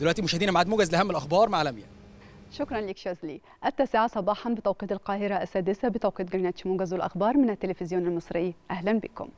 دلوقتي مشاهدينا معاد موجز لاهم الاخبار مع لميا شكرا لك شازلي التاسعة صباحا بتوقيت القاهرة السادسة بتوقيت جرينتش موجز الأخبار من التلفزيون المصري أهلا بكم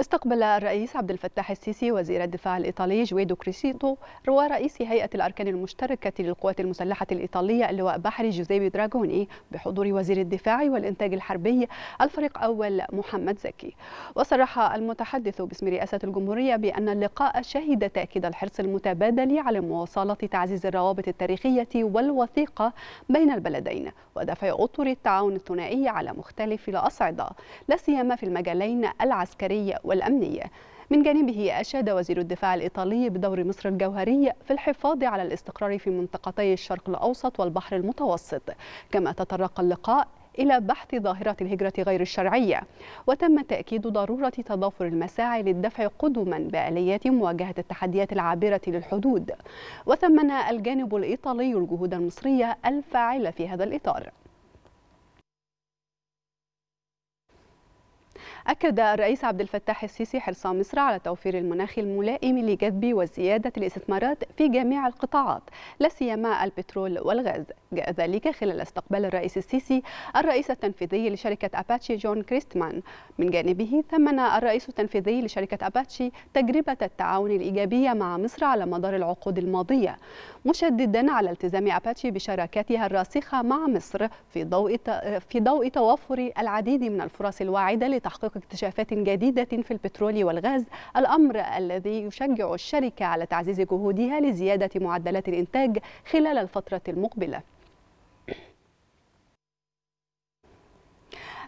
استقبل الرئيس عبد الفتاح السيسي وزير الدفاع الإيطالي جويدو كريسيتو ورئيس هيئة الأركان المشتركة للقوات المسلحة الإيطالية اللواء بحري جوزيبي دراغوني بحضور وزير الدفاع والإنتاج الحربي الفريق أول محمد زكي وصرح المتحدث باسم رئاسة الجمهورية بأن اللقاء شهد تأكيد الحرص المتبادل على مواصلة تعزيز الروابط التاريخية والوثيقة بين البلدين ودفع أطر التعاون الثنائي على مختلف الأصعدة لا سيما في المجالين العسكري والأمنية من جانبه أشاد وزير الدفاع الإيطالي بدور مصر الجوهري في الحفاظ على الاستقرار في منطقتي الشرق الأوسط والبحر المتوسط كما تطرق اللقاء إلى بحث ظاهرة الهجرة غير الشرعية وتم تأكيد ضرورة تضافر المساعي للدفع قدما بآليات مواجهة التحديات العابرة للحدود وثمن الجانب الإيطالي الجهود المصرية الفاعلة في هذا الإطار أكد الرئيس عبد الفتاح السيسي حرص مصر على توفير المناخ الملائم لجذب وزيادة الاستثمارات في جميع القطاعات لا سيما البترول والغاز جاء ذلك خلال استقبال الرئيس السيسي الرئيس التنفيذي لشركة أباتشي جون كريستمان من جانبه ثمن الرئيس التنفيذي لشركة أباتشي تجربة التعاون الإيجابية مع مصر على مدار العقود الماضية مشددا على التزام أباتشي بشراكاتها الراسخة مع مصر في ضوء في ضوء توفر العديد من الفرص الواعدة لتحقيق اكتشافات جديدة في البترول والغاز الأمر الذي يشجع الشركة على تعزيز جهودها لزيادة معدلات الإنتاج خلال الفترة المقبلة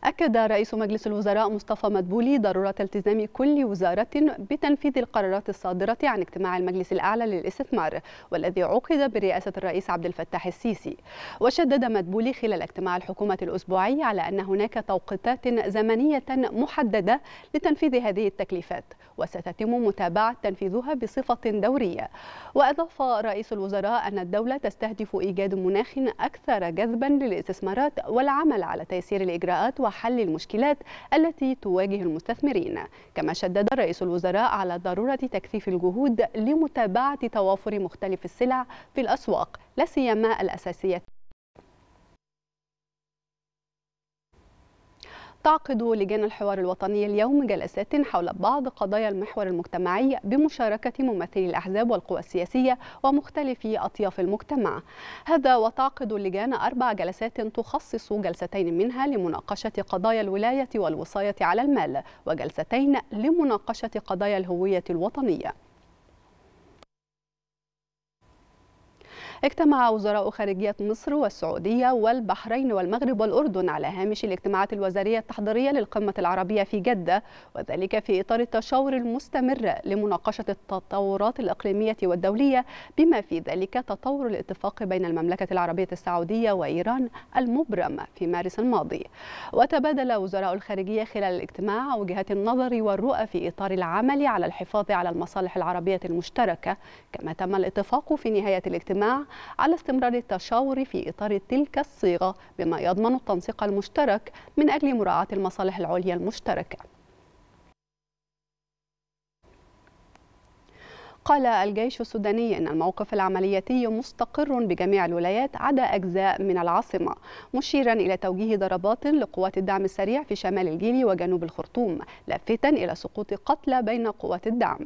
أكد رئيس مجلس الوزراء مصطفى مدبولي ضرورة التزام كل وزارة بتنفيذ القرارات الصادرة عن اجتماع المجلس الأعلى للاستثمار والذي عقد برئاسة الرئيس عبد الفتاح السيسي وشدد مدبولي خلال اجتماع الحكومة الأسبوعي على أن هناك توقيتات زمنية محددة لتنفيذ هذه التكليفات وستتم متابعة تنفيذها بصفة دورية وأضاف رئيس الوزراء أن الدولة تستهدف إيجاد مناخ أكثر جذبا للاستثمارات والعمل على تيسير الإجراءات وحل المشكلات التي تواجه المستثمرين كما شدد رئيس الوزراء على ضرورة تكثيف الجهود لمتابعة توافر مختلف السلع في الأسواق لا سيما الأساسية تعقد لجان الحوار الوطني اليوم جلسات حول بعض قضايا المحور المجتمعي بمشاركة ممثلي الأحزاب والقوى السياسية ومختلف أطياف المجتمع هذا وتعقد اللجان أربع جلسات تخصص جلستين منها لمناقشة قضايا الولاية والوصاية على المال وجلستين لمناقشة قضايا الهوية الوطنية اجتمع وزراء خارجية مصر والسعودية والبحرين والمغرب والأردن على هامش الاجتماعات الوزارية التحضيرية للقمة العربية في جدة وذلك في إطار التشاور المستمر لمناقشة التطورات الإقليمية والدولية بما في ذلك تطور الاتفاق بين المملكة العربية السعودية وإيران المبرم في مارس الماضي وتبادل وزراء الخارجية خلال الاجتماع وجهات النظر والرؤى في إطار العمل على الحفاظ على المصالح العربية المشتركة كما تم الاتفاق في نهاية الاجتماع على استمرار التشاور في إطار تلك الصيغة بما يضمن التنسيق المشترك من أجل مراعاة المصالح العليا المشتركة قال الجيش السوداني أن الموقف العملياتي مستقر بجميع الولايات عدا أجزاء من العاصمة مشيرا إلى توجيه ضربات لقوات الدعم السريع في شمال الجيلي وجنوب الخرطوم لافتا إلى سقوط قتلى بين قوات الدعم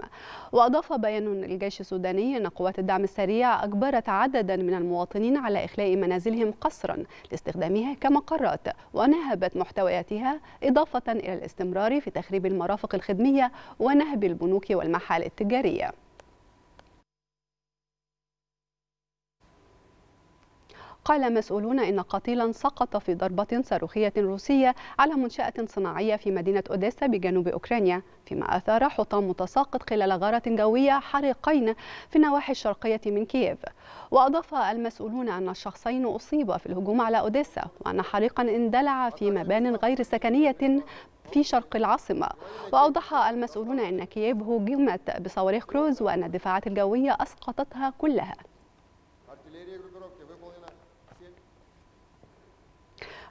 وأضاف بيان الجيش السوداني أن قوات الدعم السريع أجبرت عددا من المواطنين على إخلاء منازلهم قصرا لاستخدامها كمقرات ونهبت محتوياتها إضافة إلى الاستمرار في تخريب المرافق الخدمية ونهب البنوك والمحال التجارية قال مسؤولون إن قتيلا سقط في ضربة صاروخية روسية على منشأة صناعية في مدينة أوديسا بجنوب أوكرانيا فيما أثار حطام متساقط خلال غارة جوية حريقين في النواحي الشرقية من كييف وأضاف المسؤولون أن الشخصين أصيبا في الهجوم على أوديسا وأن حريقا اندلع في مبان غير سكنية في شرق العاصمة وأوضح المسؤولون أن كييف هجمت بصواريخ كروز وأن الدفاعات الجوية أسقطتها كلها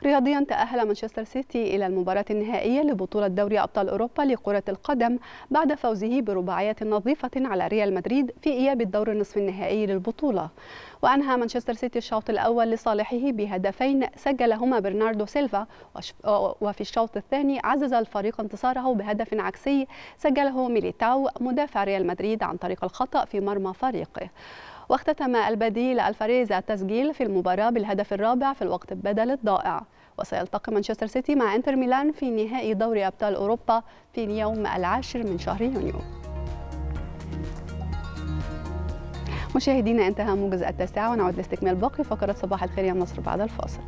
رياضيا تأهل مانشستر سيتي إلى المباراة النهائية لبطولة دوري أبطال أوروبا لكرة القدم بعد فوزه برباعية نظيفة على ريال مدريد في إياب الدور النصف النهائي للبطولة وأنهى مانشستر سيتي الشوط الأول لصالحه بهدفين سجلهما برناردو سيلفا وفي الشوط الثاني عزز الفريق انتصاره بهدف عكسي سجله ميليتاو مدافع ريال مدريد عن طريق الخطأ في مرمى فريقه واختتم البديل الفريز التسجيل في المباراة بالهدف الرابع في الوقت البدل الضائع وسيلتقي مانشستر سيتي مع انتر ميلان في نهائي دوري أبطال أوروبا في يوم العاشر من شهر يونيو مشاهدينا انتهى موجز التاسعة ونعود لاستكمال باقي فقرات صباح الخير يا مصر بعد الفاصل